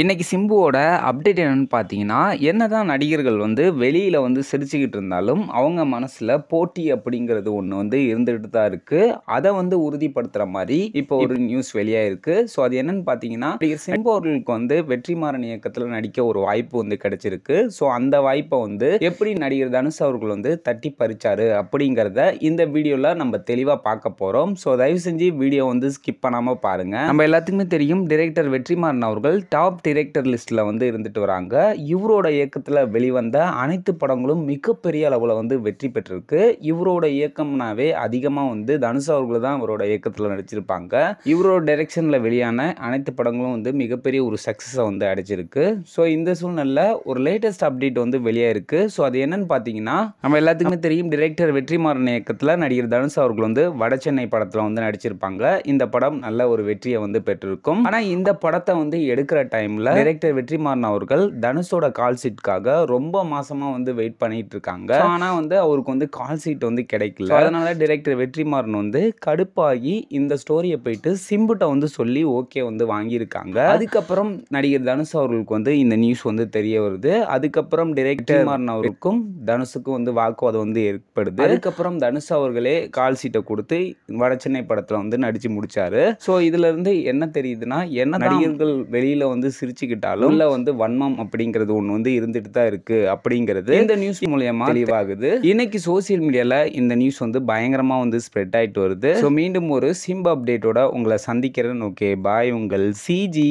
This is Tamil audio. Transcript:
இன்றைக்கி சிம்புவோட அப்டேட் என்னென்னு பார்த்தீங்கன்னா என்ன தான் நடிகர்கள் வந்து வெளியில் வந்து சிரிச்சுக்கிட்டு இருந்தாலும் அவங்க மனசில் போட்டி அப்படிங்கிறது ஒன்று வந்து இருந்துகிட்டு தான் இருக்குது அதை வந்து உறுதிப்படுத்துகிற மாதிரி இப்போ ஒரு நியூஸ் வெளியாக இருக்குது ஸோ அது என்னென்னு பார்த்தீங்கன்னா நடிகர் சிம்பு அவர்களுக்கு வந்து வெற்றிமாறன் இயக்கத்தில் நடிக்க ஒரு வாய்ப்பு வந்து கிடைச்சிருக்கு ஸோ அந்த வாய்ப்பை வந்து எப்படி நடிகர் தனுஷ் அவர்கள் வந்து தட்டி பறிச்சாரு அப்படிங்கிறத இந்த வீடியோவில் நம்ம தெளிவாக பார்க்க போகிறோம் ஸோ தயவு செஞ்சு வீடியோ வந்து ஸ்கிப் பண்ணாமல் பாருங்கள் நம்ம எல்லாத்துக்குமே தெரியும் டிரெக்டர் வெற்றிமாறன் அவர்கள் டாப் டிரெக்டர் லிஸ்ட்டில் வந்து இருந்துட்டு வராங்க இவரோட இயக்கத்தில் வெளிவந்த அனைத்து படங்களும் மிகப்பெரிய அளவில் வந்து வெற்றி பெற்றிருக்கு இவரோட இயக்கம்னாவே அதிகமாக வந்து தனுஷ் அவர்கள் தான் இவரோட இயக்கத்தில் நடிச்சிருப்பாங்க இவரோட டைரெக்ஷனில் வெளியான அனைத்து படங்களும் வந்து மிகப்பெரிய ஒரு சக்ஸஸை வந்து அடைச்சிருக்கு ஸோ இந்த சூழ்நிலை ஒரு லேட்டஸ்ட் அப்டேட் வந்து வெளியாயிருக்கு ஸோ அது என்னன்னு பார்த்தீங்கன்னா நம்ம எல்லாத்துக்குமே தெரியும் டிரெக்டர் வெற்றிமாறன் இயக்கத்தில் நடிகர் தனுஷ் அவர்கள் வந்து சென்னை படத்தில் வந்து நடிச்சிருப்பாங்க இந்த படம் நல்ல ஒரு வெற்றியை வந்து பெற்றிருக்கும் ஆனால் இந்த படத்தை வந்து எடுக்கிற டைம் டைமில் டைரக்டர் வெற்றிமாறன் அவர்கள் தனுஷோட கால் சீட்காக ரொம்ப மாசமாக வந்து வெயிட் பண்ணிட்டு இருக்காங்க ஆனால் வந்து அவருக்கு வந்து கால் சீட் வந்து கிடைக்கல அதனால டைரக்டர் வெற்றிமாறன் வந்து கடுப்பாகி இந்த ஸ்டோரியை போயிட்டு சிம்புட்ட வந்து சொல்லி ஓகே வந்து வாங்கியிருக்காங்க அதுக்கப்புறம் நடிகர் தனுஷ் அவர்களுக்கு வந்து இந்த நியூஸ் வந்து தெரிய வருது அதுக்கப்புறம் டைரக்டர் மாறன் அவருக்கும் தனுஷுக்கும் வந்து வாக்குவாதம் வந்து ஏற்படுது அதுக்கப்புறம் தனுஷ் அவர்களே கால் சீட்டை கொடுத்து வடச்சென்னை படத்தில் வந்து நடித்து முடிச்சாரு ஸோ இதுலேருந்து என்ன தெரியுதுன்னா என்ன நடிகர்கள் வெளியில் வந்து சிரிச்சுக்கிட்டாலும் உள்ள வந்து வன்மம் அப்படிங்கிறது ஒன்று வந்து இருந்துட்டு தான் இருக்குது அப்படிங்கிறது இந்த நியூஸ் மூலயமா தெளிவாகுது இன்னைக்கு சோசியல் மீடியாவில் இந்த நியூஸ் வந்து பயங்கரமாக வந்து ஸ்ப்ரெட் ஆகிட்டு வருது ஸோ மீண்டும் ஒரு சிம்ப அப்டேட்டோட உங்களை சந்திக்கிறேன் ஓகே பாய் உங்கள் சிஜி